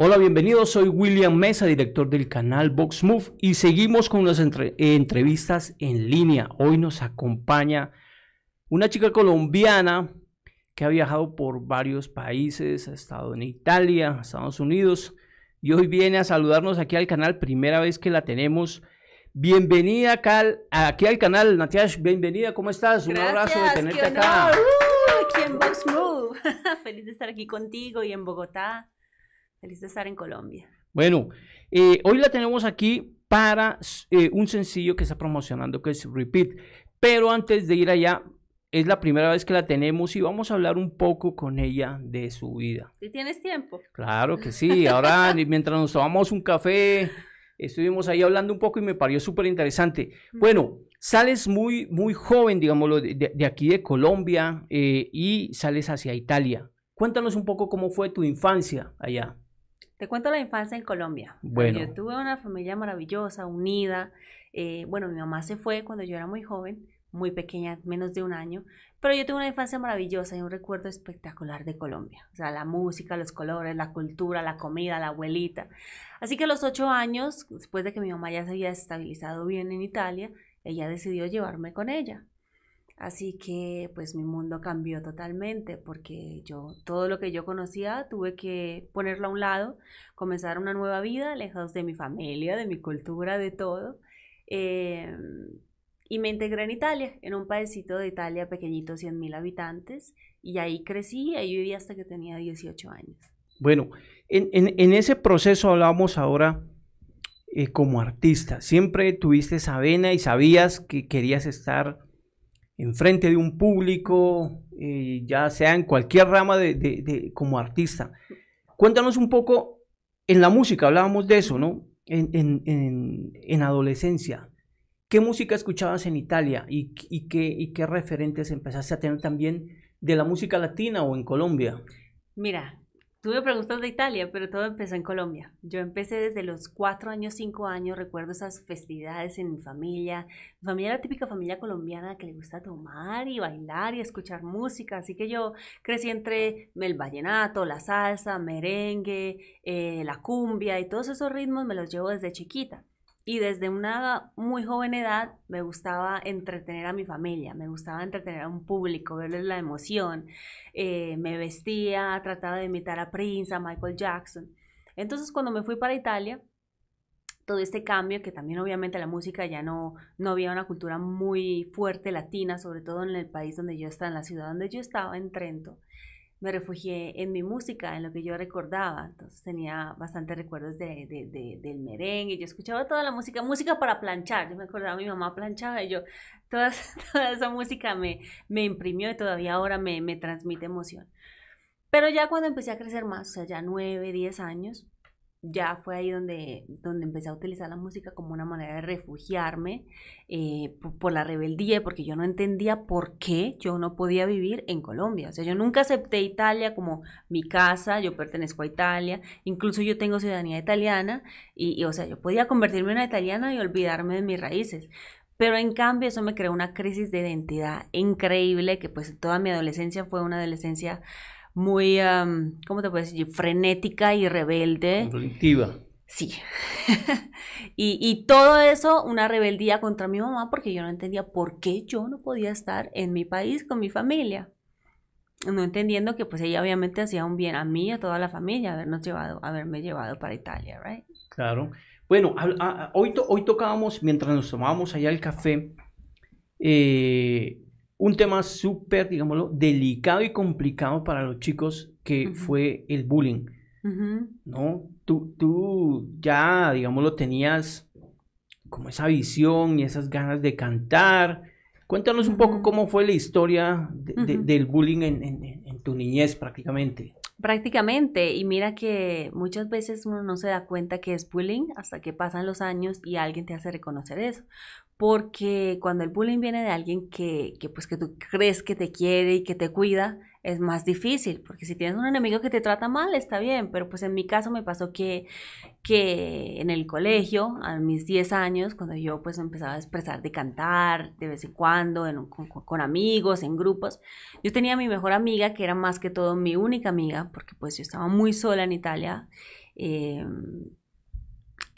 Hola, bienvenidos. Soy William Mesa, director del canal Box Move, y seguimos con las entrevistas en línea. Hoy nos acompaña una chica colombiana que ha viajado por varios países, ha estado en Italia, Estados Unidos, y hoy viene a saludarnos aquí al canal, primera vez que la tenemos. Bienvenida Cal, aquí al canal, Natiash, bienvenida, ¿cómo estás? Un abrazo de tenerte acá. Uh, aquí en Box Move. Feliz de estar aquí contigo y en Bogotá. Feliz de estar en Colombia. Bueno, eh, hoy la tenemos aquí para eh, un sencillo que está promocionando que es Repeat. Pero antes de ir allá, es la primera vez que la tenemos y vamos a hablar un poco con ella de su vida. Si tienes tiempo? Claro que sí. Ahora, mientras nos tomamos un café, estuvimos ahí hablando un poco y me pareció súper interesante. Bueno, sales muy, muy joven, digámoslo, de, aquí de Colombia eh, y sales hacia Italia. Cuéntanos un poco cómo fue tu infancia allá. Te cuento la infancia en Colombia. Bueno. Yo tuve una familia maravillosa, unida. Eh, bueno, mi mamá se fue cuando yo era muy joven, muy pequeña, menos de un año, pero yo tuve una infancia maravillosa y un recuerdo espectacular de Colombia. O sea, la música, los colores, la cultura, la comida, la abuelita. Así que a los ocho años, después de que mi mamá ya se había estabilizado bien en Italia, ella decidió llevarme con ella. Así que pues mi mundo cambió totalmente porque yo todo lo que yo conocía tuve que ponerlo a un lado, comenzar una nueva vida lejos de mi familia, de mi cultura, de todo. Em, y me integré en Italia, en un paisito de Italia pequeñito, 100.000 habitantes, y ahí crecí, ahí viví hasta que tenía 18 años. Bueno, en, ese proceso hablamos ahora eh, como artista. Siempre tuviste esa vena y sabías que querías estar enfrente de un público, eh, ya sea en cualquier rama de, como artista. Cuéntanos un poco, en la música hablábamos de eso, ¿no? En, en, en, adolescencia. ¿Qué música escuchabas en Italia y, qué, y qué referentes empezaste a tener también de la música latina o en Colombia? Mira, Tuve preguntas de Italia, pero todo empezó en Colombia. Yo empecé desde los cuatro años, cinco años, recuerdo esas festividades en mi familia. Mi familia era la típica familia colombiana que le gusta tomar y bailar y escuchar música, así que yo crecí entre el vallenato, la salsa, merengue, eh, la cumbia y todos esos ritmos me los llevo desde chiquita. Y desde una muy joven edad me gustaba entretener a mi familia, me gustaba entretener a un público, verles la emoción. Eh, me vestía, trataba de imitar a Prince, a Michael Jackson. Entonces cuando me fui para Italia, todo este cambio, que también obviamente la música ya no, no había una cultura muy fuerte latina, sobre todo en el país donde yo estaba, en la ciudad donde yo estaba, en Trento me refugié en mi música, en lo que yo recordaba. Entonces tenía bastantes recuerdos de, del merengue. Yo escuchaba toda la música, música para planchar. Yo me acordaba, mi mamá planchaba y yo, toda, toda esa música me, me imprimió y todavía ahora me, me transmite emoción. Pero ya cuando empecé a crecer más, o sea, ya 9, diez años, ya fue ahí donde, donde empecé a utilizar la música como una manera de refugiarme eh, por, la rebeldía, porque yo no entendía por qué yo no podía vivir en Colombia. O sea, yo nunca acepté Italia como mi casa, yo pertenezco a Italia, incluso yo tengo ciudadanía italiana, y, y o sea, yo podía convertirme en una italiana y olvidarme de mis raíces. Pero en cambio eso me creó una crisis de identidad increíble que pues toda mi adolescencia fue una adolescencia muy, ¿cómo te puedo decir? Frenética y rebelde. Sí. y, todo eso, una rebeldía contra mi mamá, porque yo no entendía por qué yo no podía estar en mi país con mi familia. No entendiendo que pues ella obviamente hacía un bien a mí y a toda la familia habernos llevado, haberme llevado para Italia, ¿right? Claro. Bueno, hoy, hoy tocábamos, mientras nos tomábamos allá el café, eh, un tema súper, digámoslo, delicado y complicado para los chicos que fue el bullying. ¿No? Tú, tú ya, digámoslo, tenías como esa visión y esas ganas de cantar. Cuéntanos un poco cómo fue la historia del bullying en, en, tu niñez prácticamente. Prácticamente, y mira que muchas veces uno no se da cuenta que es bullying hasta que pasan los años y alguien te hace reconocer eso. Porque cuando el bullying viene de alguien que, que pues que tú crees que te quiere y que te cuida, es más difícil, porque si tienes un enemigo que te trata mal, está bien, pero pues en mi caso me pasó que, que en el colegio, a mis 10 años, cuando yo pues empezaba a expresar de cantar de vez en cuando, con, amigos, en grupos, yo tenía mi mejor amiga, que era más que todo mi única amiga, porque pues yo estaba muy sola en Italia. Em,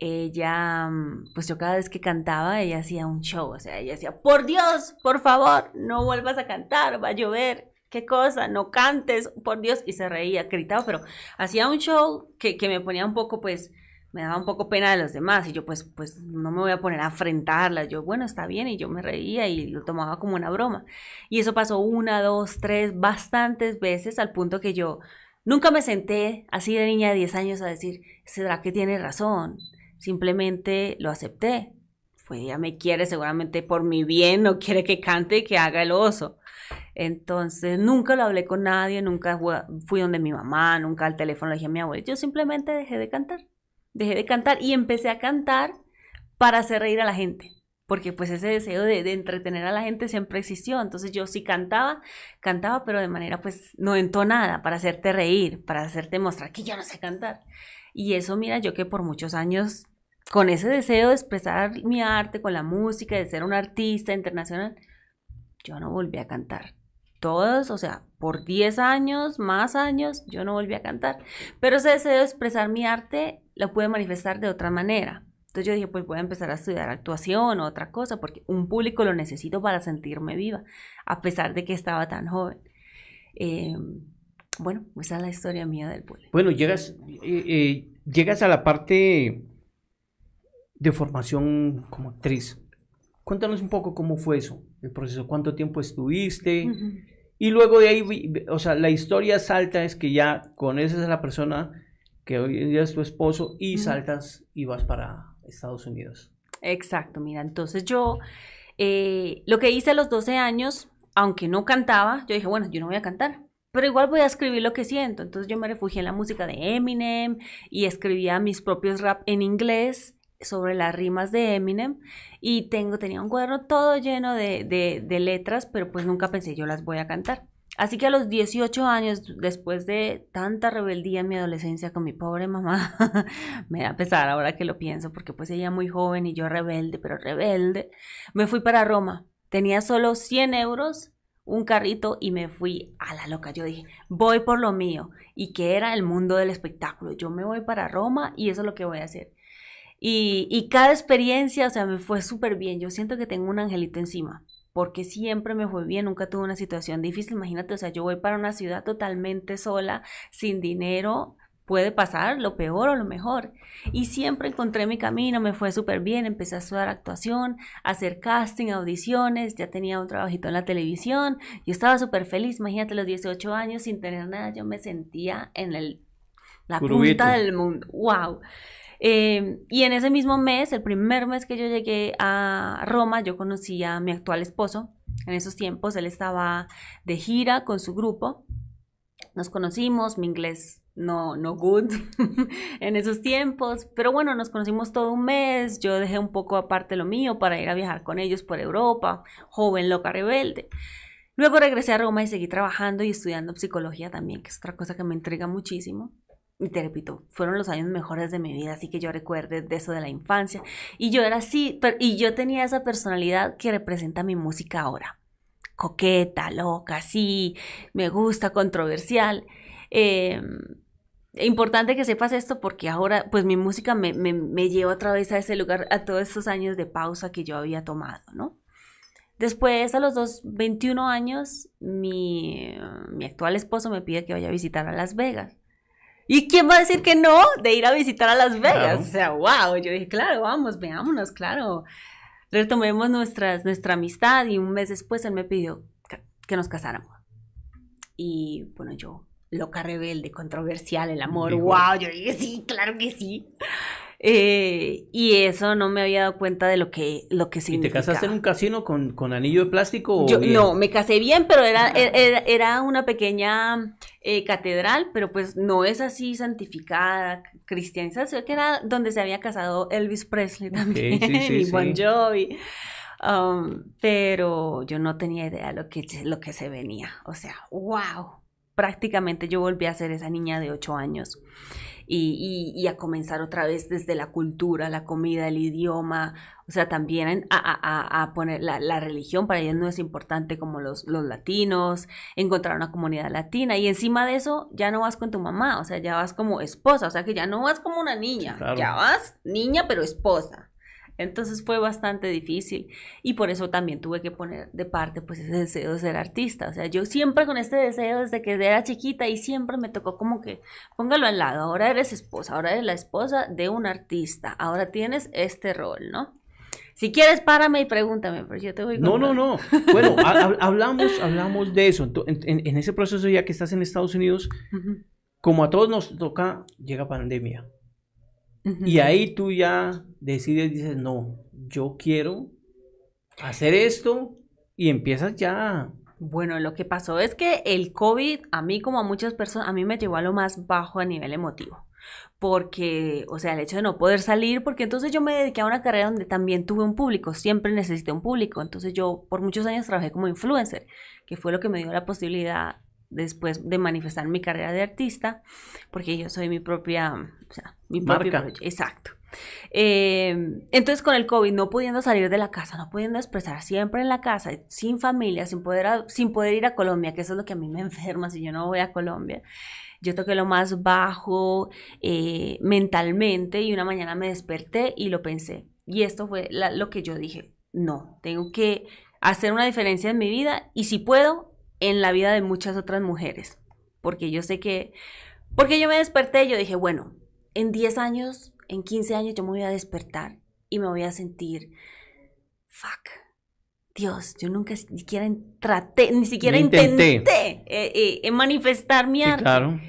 ella, pues yo cada vez que cantaba, ella hacía un show, o sea, ella decía, por Dios, por favor, no vuelvas a cantar, va a llover qué cosa, no cantes, por Dios, y se reía, gritaba, pero hacía un show que, me ponía un poco, pues, me daba un poco pena de los demás y yo pues pues no me voy a poner a enfrentarla Yo, bueno, está bien y yo me reía y lo tomaba como una broma. Y eso pasó una, dos, tres, bastantes veces al punto que yo nunca me senté así de niña de 10 años a decir, ¿será que tiene razón? Simplemente lo acepté. Fue, ella me quiere seguramente por mi bien, no quiere que cante y que haga el oso. Entonces, nunca lo hablé con nadie, nunca fui donde mi mamá, nunca al teléfono le dije a mi abuelo. Yo simplemente dejé de cantar. Dejé de cantar y empecé a cantar para hacer reír a la gente. Porque pues ese deseo de, entretener a la gente siempre existió. Entonces yo sí cantaba, cantaba, pero de manera pues no entonada, para hacerte reír, para hacerte mostrar que yo no sé cantar. Y eso, mira, yo que por muchos años, con ese deseo de expresar mi arte, con la música, de ser un artista internacional, yo no volví a cantar todos, o sea, por 10 años, más años, yo no volví a cantar. Pero ese deseo de expresar mi arte lo pude manifestar de otra manera. Entonces yo dije, pues voy a empezar a estudiar actuación o otra cosa, porque un público lo necesito para sentirme viva, a pesar de que estaba tan joven. Eh, bueno, esa es la historia mía del bullying. Bueno, llegas, eh, eh, llegas a la parte de formación como actriz. Cuéntanos un poco cómo fue eso el proceso, cuánto tiempo estuviste. Y luego de ahí, o sea, la historia salta es que ya con esa es la persona que hoy en día es tu esposo y saltas y vas para Estados Unidos. Exacto, mira, entonces yo eh, lo que hice a los 12 años, aunque no cantaba, yo dije, bueno, yo no voy a cantar, pero igual voy a escribir lo que siento. Entonces yo me refugié en la música de Eminem y escribía mis propios rap en inglés sobre las rimas de Eminem y tengo, tenía un cuadro todo lleno de, de, letras, pero pues nunca pensé yo las voy a cantar. Así que a los 18 años, después de tanta rebeldía en mi adolescencia con mi pobre mamá, me da pesar ahora que lo pienso, porque pues ella muy joven y yo rebelde, pero rebelde, me fui para Roma. Tenía solo 100 euros, un carrito y me fui a la loca. Yo dije, voy por lo mío y que era el mundo del espectáculo. Yo me voy para Roma y eso es lo que voy a hacer. Y, cada experiencia, o sea, me fue súper bien. Yo siento que tengo un angelito encima, porque siempre me fue bien, nunca tuve una situación difícil. Imagínate, o sea, yo voy para una ciudad totalmente sola, sin dinero, puede pasar lo peor o lo mejor. Y siempre encontré mi camino, me fue súper bien, empecé a estudiar actuación, hacer casting, audiciones, ya tenía un trabajito en la televisión, yo estaba súper feliz, imagínate los 18 años sin tener nada, yo me sentía en el, la punta del mundo, wow. Em, y en ese mismo mes, el primer mes que yo llegué a Roma, yo conocí a mi actual esposo. En esos tiempos él estaba de gira con su grupo. Nos conocimos, mi inglés no, no good en esos tiempos. Pero bueno, nos conocimos todo un mes. Yo dejé un poco aparte lo mío para ir a viajar con ellos por Europa, joven, loca, rebelde. Luego regresé a Roma y seguí trabajando y estudiando psicología también, que es otra cosa que me entrega muchísimo. Y te repito, fueron los años mejores de mi vida, así que yo recuerdo de eso de la infancia. Y yo era así, y yo tenía esa personalidad que representa mi música ahora. Coqueta, loca, así, me gusta, controversial. Em, e importante que sepas esto porque ahora pues mi música me, me, lleva otra vez a ese lugar, a todos esos años de pausa que yo había tomado, ¿no? Después, a los 21 años, mi, mi actual esposo me pide que vaya a visitar a Las Vegas. ¿Y quién va a decir que no de ir a visitar a Las Vegas? O sea, wow, yo dije, claro, vamos, veámonos, claro. Retomemos nuestras, nuestra amistad y un mes después él me pidió que, nos casáramos. Y bueno, yo, loca rebelde, controversial, el amor, wow, yo dije, sí, claro que sí. Eh, y eso no me había dado cuenta de lo que, lo que significaba. ¿Y te casaste en un casino con, anillo de plástico? no, me casé bien, pero era, ah. era una pequeña eh, catedral, pero pues no es así santificada, cristianización, que era donde se había casado Elvis Presley también, y Bon Jovi. Um, pero yo no tenía idea lo que, lo que se venía. O sea, wow. Prácticamente yo volví a ser esa niña de ocho años y, a comenzar otra vez desde la cultura, la comida, el idioma, o sea, también a, poner la, religión para ellos no es importante como los, latinos, encontrar una comunidad latina y encima de eso ya no vas con tu mamá, o sea, ya vas como esposa, o sea, que ya no vas como una niña, ya vas niña pero esposa. Entonces fue bastante difícil y por eso también tuve que poner de parte pues ese deseo de ser artista. O sea, yo siempre con este deseo desde que era chiquita y siempre me tocó como que póngalo al lado, ahora eres esposa, ahora eres la esposa de un artista, ahora tienes este rol, ¿no? Si quieres, párame y pregúntame, pero pues, yo te voy a No, no, no. Bueno, hablamos, hablamos de eso. En, ese proceso ya que estás en Estados Unidos, como a todos nos toca, llega pandemia. Y ahí tú ya decides, dices, no, yo quiero hacer esto y empiezas ya. Bueno, lo que pasó es que el COVID a mí como a muchas personas, a mí me llevó a lo más bajo a nivel emotivo porque, o sea, el hecho de no poder salir, porque entonces yo me dediqué a una carrera donde también tuve un público, siempre necesité un público, entonces yo por muchos años trabajé como influencer, que fue lo que me dio la posibilidad después de manifestar mi carrera de artista, porque yo soy mi propia, o sea, mi Marca. Exacto. Em, entonces con el COVID no pudiendo salir de la casa, no pudiendo expresar siempre en la casa, sin familia, sin poder, sin poder ir a Colombia, que eso es lo que a mí me enferma si yo no voy a Colombia. Yo toqué lo más bajo eh, mentalmente y una mañana me desperté y lo pensé. Y esto fue lo que yo dije, no, tengo que hacer una diferencia en mi vida y si puedo, en la vida de muchas otras mujeres. Porque yo sé que, porque yo me desperté y yo dije, bueno, en 10 años, en 15 años yo me voy a despertar y me voy a sentir, fuck, Dios, yo nunca siquiera traté, ni siquiera intenté, eh, eh, manifestar mi arte. Claro.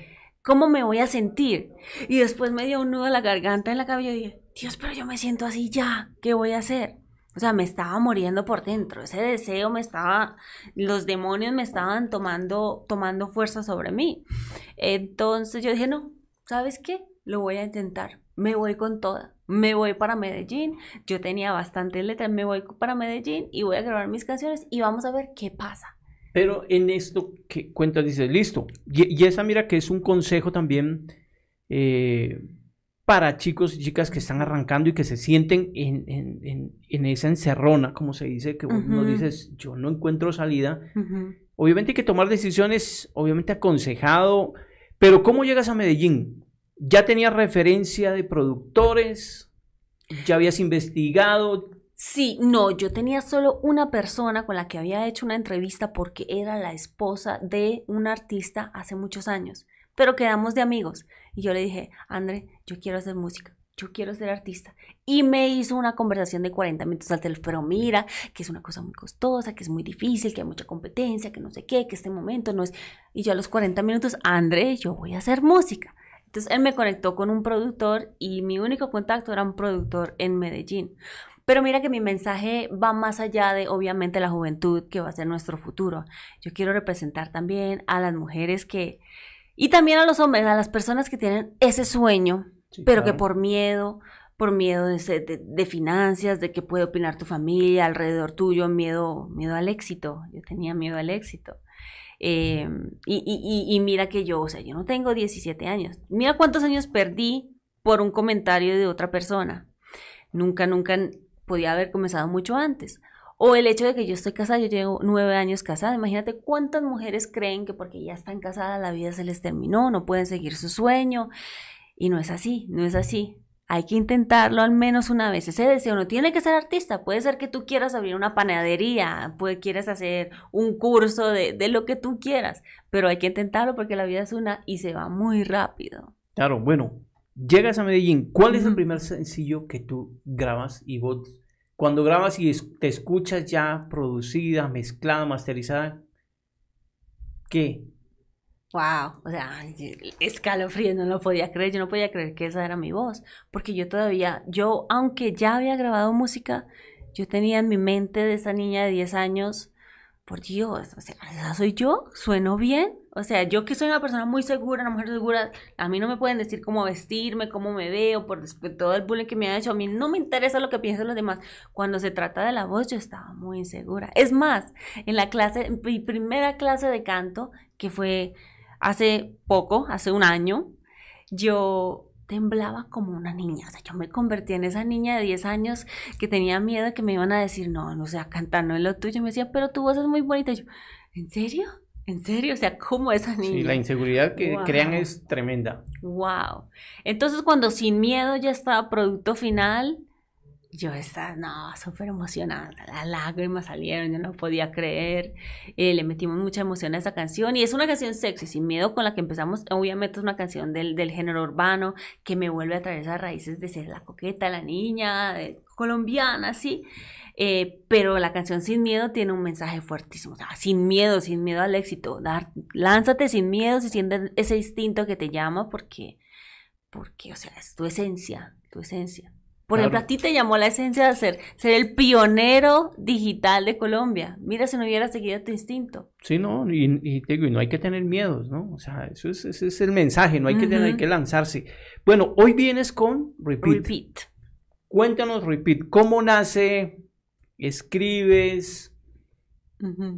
¿Cómo me voy a sentir? Y después me dio un nudo en la garganta, en la cabeza y dije, Dios, pero yo me siento así ya, ¿qué voy a hacer? O sea, me estaba muriendo por dentro, ese deseo me estaba, los demonios me estaban tomando, tomando fuerza sobre mí. Entonces yo dije, no, ¿sabes qué? lo voy a intentar, me voy con toda, me voy para Medellín, yo tenía bastante letras, me voy para Medellín y voy a grabar mis canciones y vamos a ver qué pasa. Pero en esto que cuentas, dices, listo. Y, esa mira que es un consejo también eh, para chicos y chicas que están arrancando y que se sienten en, en, esa encerrona, como se dice, que uno dices, yo no encuentro salida. Obviamente hay que tomar decisiones, obviamente aconsejado, pero ¿cómo llegas a Medellín? ¿Ya tenías referencia de productores? ¿Ya habías investigado? Sí, no, yo tenía solo una persona con la que había hecho una entrevista porque era la esposa de un artista hace muchos años, pero quedamos de amigos. Y yo le dije, André, yo quiero hacer música yo quiero ser artista. Y me hizo una conversación de 40 minutos al teléfono, pero mira, que es una cosa muy costosa, que es muy difícil, que hay mucha competencia, que no sé qué, que este momento no es... Y yo a los 40 minutos, André, yo voy a hacer música. Entonces él me conectó con un productor y mi único contacto era un productor en Medellín. Pero mira que mi mensaje va más allá de obviamente la juventud que va a ser nuestro futuro. Yo quiero representar también a las mujeres que... Y también a los hombres, a las personas que tienen ese sueño, pero que por miedo, por miedo de, de, de, finanzas, de qué puede opinar tu familia alrededor tuyo, miedo, miedo al éxito. Yo tenía miedo al éxito. Eh, y, mira que yo, o sea, yo no tengo 17 años. Mira cuántos años perdí por un comentario de otra persona. Nunca, nunca podía haber comenzado mucho antes. O el hecho de que yo estoy casada, yo llevo nueve años casada. Imagínate cuántas mujeres creen que porque ya están casadas la vida se les terminó, no pueden seguir su sueño. Y no es así, no es así. Hay que intentarlo al menos una vez. Ese deseo no tiene que ser artista. Puede ser que tú quieras abrir una panadería, puede, quieres hacer un curso de, lo que tú quieras, pero hay que intentarlo porque la vida es una y se va muy rápido. Claro, bueno, llegas a Medellín. ¿Cuál es el primer sencillo que tú grabas y vos, cuando grabas y te escuchas ya producida, mezclada, masterizada, ¿qué? Wow, o sea, escalofrío, no lo podía creer, yo no podía creer que esa era mi voz, porque yo todavía, yo aunque ya había grabado música, yo tenía en mi mente de esa niña de 10 años, por Dios, o sea, esa soy yo, sueno bien, o sea, yo que soy una persona muy segura, una mujer segura, a mí no me pueden decir cómo vestirme, cómo me veo, por todo el bullying que me han hecho, a mí no me interesa lo que piensen los demás. Cuando se trata de la voz, yo estaba muy insegura. Es más, en la clase, mi primera clase de canto, que fue hace poco, hace un año, yo temblaba como una niña. O sea, yo me convertí en esa niña de 10 años que tenía miedo que me iban a decir, no, no sea cantar, no es lo tuyo. me decía, pero tu voz es muy bonita. Y yo, ¿en serio? ¿En serio? O sea, ¿cómo esa niña? Sí, la inseguridad que crean es tremenda. Wow. Entonces, cuando Sin Miedo ya estaba producto final, yo estaba, no, súper emocionada, las lágrimas salieron, yo no podía creer, eh, le metimos mucha emoción a esa canción y es una canción sexy, sin miedo con la que empezamos, obviamente es una canción del, género urbano que me vuelve a traer esas raíces de ser la coqueta, la niña colombiana, sí, eh, pero la canción Sin Miedo tiene un mensaje fuertísimo, sin miedo, sin miedo al éxito, dar, lánzate sin miedo si sientes ese instinto que te llama porque, porque, o sea, es tu esencia, tu esencia. Por ejemplo, a ti te llamó la esencia de ser, ser el pionero digital de Colombia. Mira si no hubieras seguido tu instinto. Sí, no, y, te no hay que tener miedos, ¿no? O sea, eso es, ese es el mensaje, no hay, que tener, que lanzarse. Bueno, hoy vienes con Repeat. Repeat. Cuéntanos, Repeat, ¿cómo nace? ¿Escribes?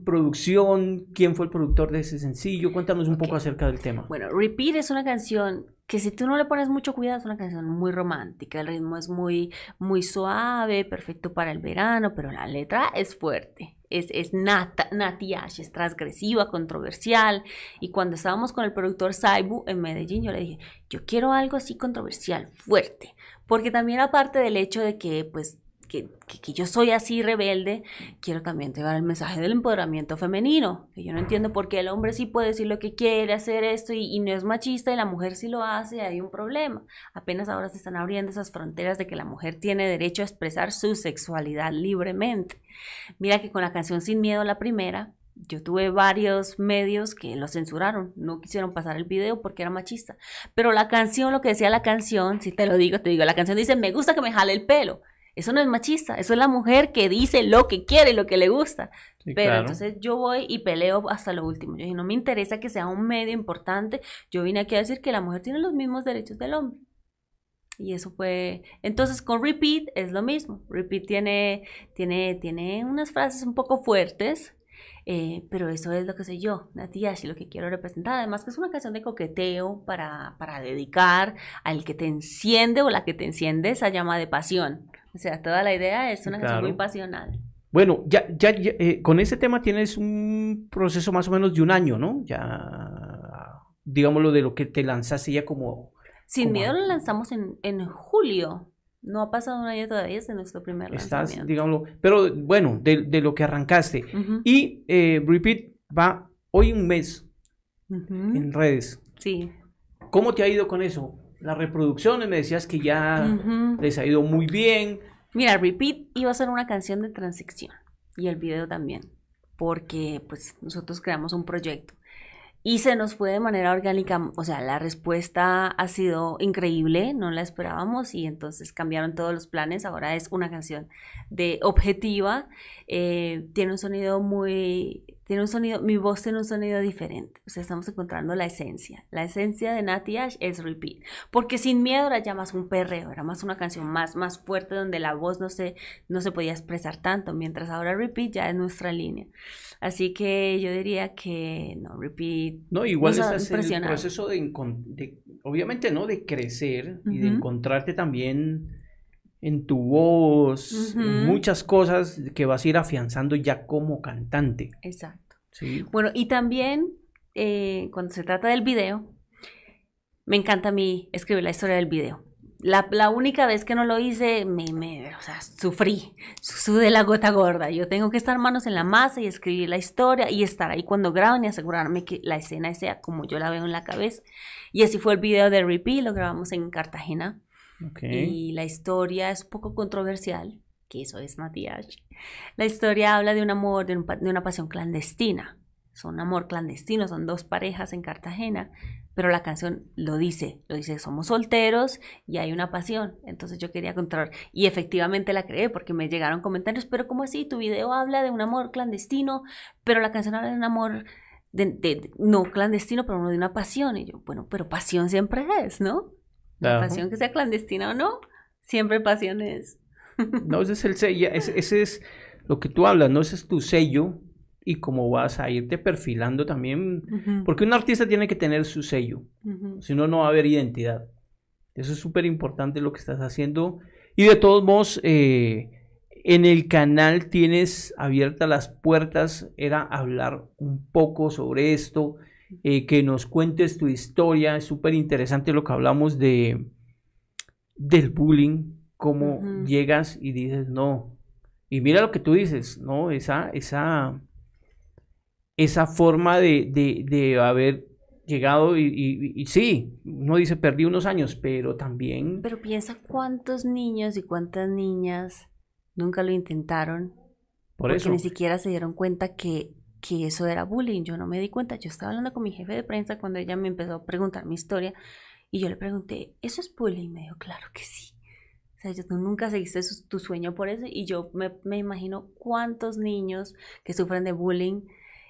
Producción, quién fue el productor de ese sencillo, cuéntanos un poco acerca del tema. Bueno, Repeat es una canción que si tú no le pones mucho cuidado es una canción muy romántica, el ritmo es muy, muy suave, perfecto para el verano, pero la letra es fuerte, es, es natiash, es transgresiva, controversial. Y cuando estábamos con el productor Saibu en Medellín, yo le dije, yo quiero algo así controversial, fuerte, porque también aparte del hecho de que pues que, yo soy así rebelde, quiero también llevar el mensaje del empoderamiento femenino. Que yo no entiendo por qué el hombre sí puede decir lo que quiere, hacer esto y, y, no es machista y la mujer sí lo hace, hay un problema. Apenas ahora se están abriendo esas fronteras de que la mujer tiene derecho a expresar su sexualidad libremente. Mira que con la canción Sin Miedo, la primera, yo tuve varios medios que lo censuraron, no quisieron pasar el video porque era machista. Pero la canción, lo que decía la canción, si te lo digo, te digo, la canción dice, me gusta que me jale el pelo. Eso no es machista, eso es la mujer que dice lo que quiere lo que le gusta. Pero entonces yo voy y peleo hasta lo último. Yo no me interesa que sea un medio importante. Yo vine aquí a decir que la mujer tiene los mismos derechos del hombre. Y eso fue. Entonces con Repeat es lo mismo. Repeat tiene, tiene, tiene unas frases un poco fuertes. Eh, pero eso es lo que soy yo, Nati y lo que quiero representar. Además que es una canción de coqueteo para, para dedicar al que te enciende o la que te enciende esa llama de pasión. O sea, toda la idea es una cosa muy pasional. Bueno, ya, ya, eh, con ese tema tienes un proceso más o menos de un año, ¿no? Ya, digámoslo, de lo que te lanzaste ya como... Sin miedo lo lanzamos en, julio. No ha pasado un año todavía desde nuestro primer lanzamiento. Estás, digámoslo, pero bueno, de, lo que arrancaste. Y eh, Repeat va hoy un mes en redes. Sí. ¿Cómo te ha ido con eso? las reproducciones, me decías que ya les ha ido muy bien. Mira, Repeat iba a ser una canción de transición y el video también, porque pues nosotros creamos un proyecto y se nos fue de manera orgánica, o sea, la respuesta ha sido increíble, no la esperábamos y entonces cambiaron todos los planes, ahora es una canción de objetiva, eh, tiene un sonido muy un sonido, mi voz tiene un sonido diferente. O sea, estamos encontrando la esencia. La esencia de Nati Ash es repeat. Porque sin miedo era ya más un perreo, era más una canción más, más fuerte donde la voz no se, no se podía expresar tanto, mientras ahora repeat ya es nuestra línea. Así que yo diría que no, repeat. No, igual es el proceso de, obviamente, ¿no? De crecer y de encontrarte también en tu voz, muchas cosas que vas a ir afianzando ya como cantante. Exacto. Bueno, y también eh, cuando se trata del video, me encanta a mí escribir la historia del video. La, única vez que no lo hice, me, me o sea, sufrí, sudé la gota gorda. Yo tengo que estar manos en la masa y escribir la historia y estar ahí cuando graban y asegurarme que la escena sea como yo la veo en la cabeza. Y así fue el video de Repeat, lo grabamos en Cartagena. Y la historia es poco controversial que eso es Matias. La historia habla de un amor, de, una pasión clandestina. Es un amor clandestino, son dos parejas en Cartagena, pero la canción lo dice, lo dice, somos solteros y hay una pasión. Entonces yo quería contar, y efectivamente la creé porque me llegaron comentarios, pero ¿cómo así? Tu video habla de un amor clandestino, pero la canción habla de un amor de, no clandestino, pero uno de una pasión. Y yo, bueno, pero pasión siempre es, ¿no? La pasión que sea clandestina o no, siempre pasión es. No, ese es el sello, ese, es lo que tú hablas, ¿no? Ese es tu sello y cómo vas a irte perfilando también. Porque un artista tiene que tener su sello, si no, no va a haber identidad. Eso es súper importante lo que estás haciendo. Y de todos modos, eh, en el canal tienes abiertas las puertas, era hablar un poco sobre esto, eh, que nos cuentes tu historia, es súper interesante lo que hablamos de, del bullying, cómo llegas y dices no. Y mira lo que tú dices, ¿no? Esa, esa, esa forma de, haber llegado y, sí, uno dice perdí unos años, pero también... Pero piensa cuántos niños y cuántas niñas nunca lo intentaron. Por porque eso. ni siquiera se dieron cuenta que, que eso era bullying. Yo no me di cuenta. Yo estaba hablando con mi jefe de prensa cuando ella me empezó a preguntar mi historia y yo le pregunté, ¿eso es bullying? Y me dijo, claro que sí. O sea, tú nunca seguiste tu sueño por eso y yo me, imagino cuántos niños que sufren de bullying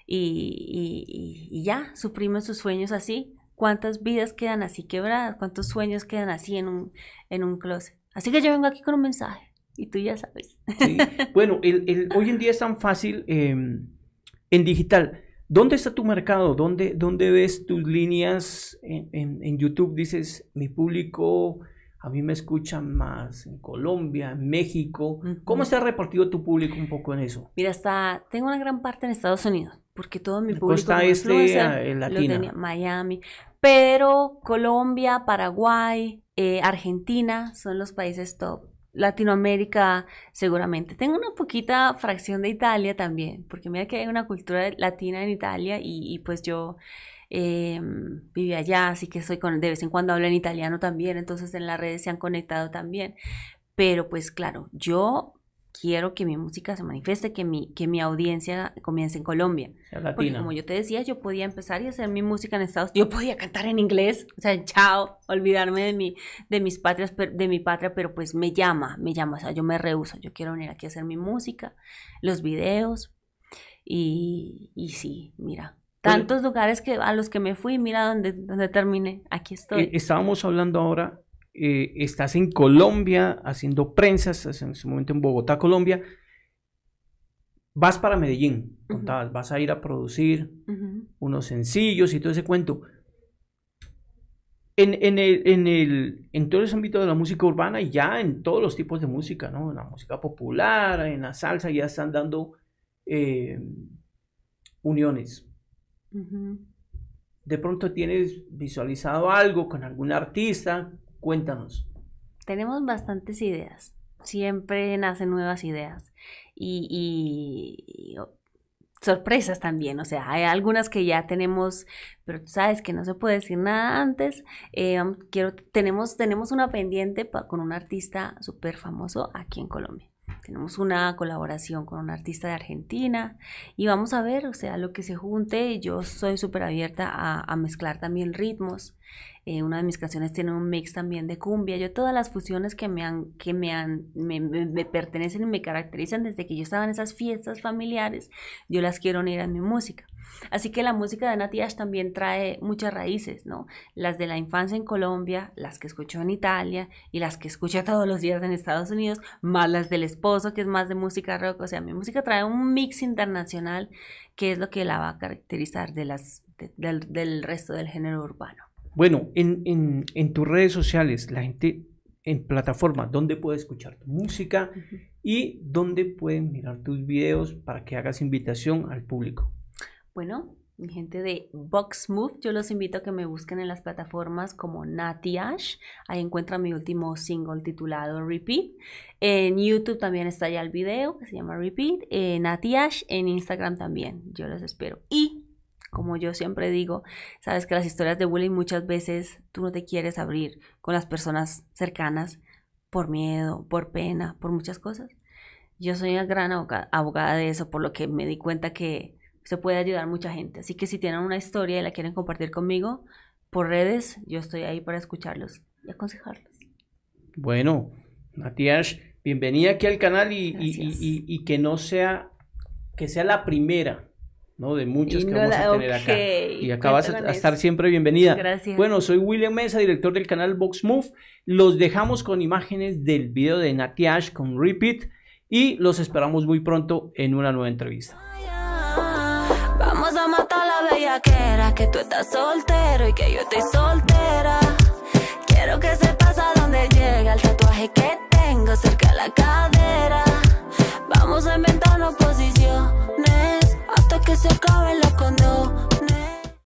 y, ya, suprimen sus sueños así. ¿Cuántas vidas quedan así quebradas? ¿Cuántos sueños quedan así en un, en un closet? Así que yo vengo aquí con un mensaje y tú ya sabes. Bueno, el, el, hoy en día es tan fácil em, en digital. ¿Dónde está tu mercado? ¿Dónde, dónde ves tus líneas en YouTube? Dices, mi público a mí me escuchan más en Colombia, en México. ¿Cómo se ha repartido tu público un poco en eso? Mira, hasta tengo una gran parte en Estados Unidos, porque todo mi público está en eh, Latina. Miami, pero Colombia, Paraguay, eh, Argentina son los países top. Latinoamérica seguramente. Tengo una poquita fracción de Italia también, porque mira que hay una cultura latina en Italia y pues yo eh, vive allá, así que soy con, de vez en cuando hablo en italiano también, entonces en las redes se han conectado también. Pero pues claro, yo quiero que mi música se manifieste, que mi, que mi audiencia comience en Colombia. Porque como yo te decía, yo podía empezar y hacer mi música en Estados Unidos, yo podía cantar en inglés, o sea, chao, olvidarme de, mi, de mis patrias, de mi patria, pero pues me llama, me llama, o sea, yo me rehuso, yo quiero venir aquí a hacer mi música, los videos, y, y sí, mira, Tantos lugares que a los que me fui, mira dónde, dónde terminé, aquí estoy. Eh, estábamos hablando ahora, eh, estás en Colombia haciendo prensas, en ese momento en Bogotá, Colombia. Vas para Medellín, contabas, vas a ir a producir unos sencillos y todo ese cuento. En, en, el, en, todo ese ámbito de la música urbana y ya en todos los tipos de música, En la música popular, en la salsa, ya están dando eh, uniones. De pronto tienes visualizado algo con algún artista, cuéntanos. Tenemos bastantes ideas, siempre nacen nuevas ideas y, sorpresas también, o sea, hay algunas que ya tenemos, pero tú sabes que no se puede decir nada antes. Eh, quiero, tenemos, tenemos una pendiente con un artista súper famoso aquí en Colombia. Tenemos una colaboración con un artista de Argentina y vamos a ver, o sea, lo que se junte. Yo soy súper abierta a, a mezclar también ritmos. Eh, una de mis canciones tiene un mix también de cumbia, yo todas las fusiones que me han, que me han, me, pertenecen y me caracterizan desde que yo estaba en esas fiestas familiares, yo las quiero unir a mi música. Así que la música de Nati también trae muchas raíces, ¿no? Las de la infancia en Colombia, las que escuchó en Italia y las que escucha todos los días en Estados Unidos, más las del esposo, que es más de música rock. O sea, mi música trae un mix internacional que es lo que la va a caracterizar de las, del resto del género urbano. Bueno, en, tus redes sociales, la gente en plataformas donde puede escuchar tu música y ¿dónde pueden mirar tus videos para que hagas invitación al público. Bueno, mi gente de Box yo los invito a que me busquen en las plataformas como Nati Ash. Ahí encuentran mi último single titulado Repeat. En YouTube también está ya el video que se llama Repeat. En eh, Nati Ash, en Instagram también. Yo los espero. Y como yo siempre digo, sabes que las historias de bullying muchas veces tú no te quieres abrir con las personas cercanas por miedo, por pena, por muchas cosas. Yo soy una gran abogada de eso, por lo que me di cuenta que se puede ayudar mucha gente. Así que si tienen una historia y la quieren compartir conmigo por redes, yo estoy ahí para escucharlos y aconsejarlos. Bueno, Matías, bienvenida aquí al canal y, y que no sea, que sea la primera de muchas que vamos a tener acá. Y acabas vas a, estar siempre bienvenida. Bueno, soy William Mesa, director del canal Box Move. Los dejamos con imágenes del video de Nati con Repeat y los esperamos muy pronto en una nueva entrevista. Vamos a matar la bellaquera, que tú estás soltero y que yo estoy soltera. Quiero que se pasa donde llega el tatuaje que tengo cerca de la cadera. Vamos a inventarnos posiciones que se acaben los condones.